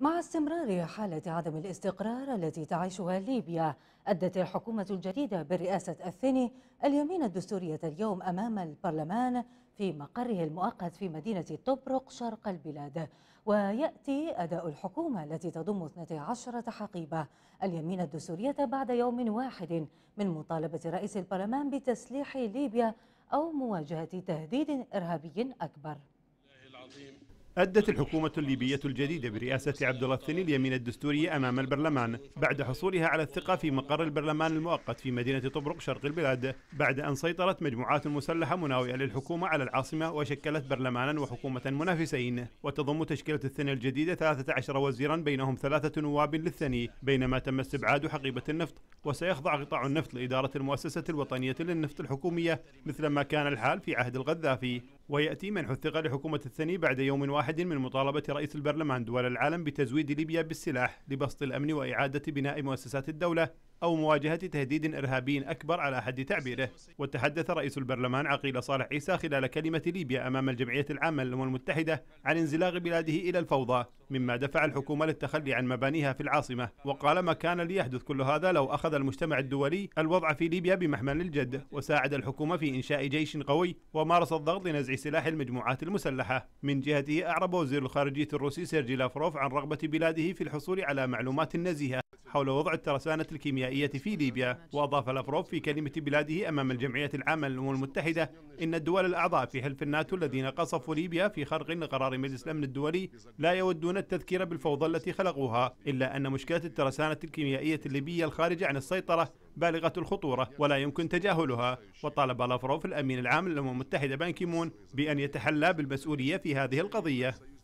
مع استمرار حالة عدم الاستقرار التي تعيشها ليبيا أدت الحكومة الجديدة برئاسة الثاني اليمين الدستورية اليوم أمام البرلمان في مقره المؤقت في مدينة طبرق شرق البلاد ويأتي أداء الحكومة التي تضم 12 حقيبة اليمين الدستورية بعد يوم واحد من مطالبة رئيس البرلمان بتسليح ليبيا أو مواجهة تهديد إرهابي أكبر العظيم أدت الحكومة الليبية الجديدة برئاسة عبد الله الثاني اليمين الدستورية أمام البرلمان بعد حصولها على الثقة في مقر البرلمان المؤقت في مدينة طبرق شرق البلاد بعد أن سيطرت مجموعات مسلحة مناوئة للحكومة على العاصمة وشكلت برلمانا وحكومة منافسين وتضم تشكيلة الثاني الجديدة 13 وزيرا بينهم ثلاثة نواب للثاني بينما تم استبعاد حقيبة النفط وسيخضع قطاع النفط لإدارة المؤسسة الوطنية للنفط الحكومية مثل ما كان الحال في عهد القذافي ويأتي منح الثقة لحكومة الثني بعد يوم واحد من مطالبة رئيس البرلمان دول العالم بتزويد ليبيا بالسلاح لبسط الأمن وإعادة بناء مؤسسات الدولة أو مواجهة تهديد إرهابي أكبر على حد تعبيره وتحدث رئيس البرلمان عقيل صالح عيسى خلال كلمة ليبيا أمام الجمعية العامة للأمم المتحدة عن انزلاق بلاده إلى الفوضى مما دفع الحكومة للتخلي عن مبانيها في العاصمة وقال ما كان ليحدث كل هذا لو أخذ المجتمع الدولي الوضع في ليبيا بمحمل الجد وساعد الحكومة في إنشاء جيش قوي ومارس الضغط لنزع سلاح المجموعات المسلحة من جهته أعرب وزير الخارجية الروسي سيرجي لافروف عن رغبة بلاده في الحصول على معلومات نزيهة حول وضع الترسانة الكيميائية في ليبيا وأضاف لافروف في كلمة بلاده أمام الجمعية العامة للأمم المتحدة إن الدول الأعضاء في حلف الناتو الذين قصفوا ليبيا في خرق لقرار مجلس الأمن الدولي لا يودون التذكير بالفوضى التي خلقوها إلا أن مشكلة الترسانة الكيميائية الليبية الخارجة عن السيطرة بالغة الخطورة ولا يمكن تجاهلها وطالب لافروف الأمين العام للأمم المتحدة بانكيمون بأن يتحلى بالمسؤولية في هذه القضية